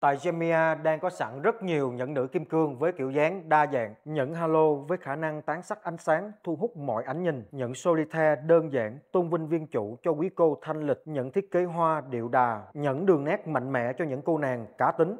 Tại Gemia đang có sẵn rất nhiều nhẫn nữ kim cương với kiểu dáng đa dạng, nhẫn halo với khả năng tán sắc ánh sáng thu hút mọi ánh nhìn, nhẫn solitaire đơn giản tôn vinh viên chủ cho quý cô thanh lịch, nhẫn thiết kế hoa điệu đà, nhẫn đường nét mạnh mẽ cho những cô nàng cá tính.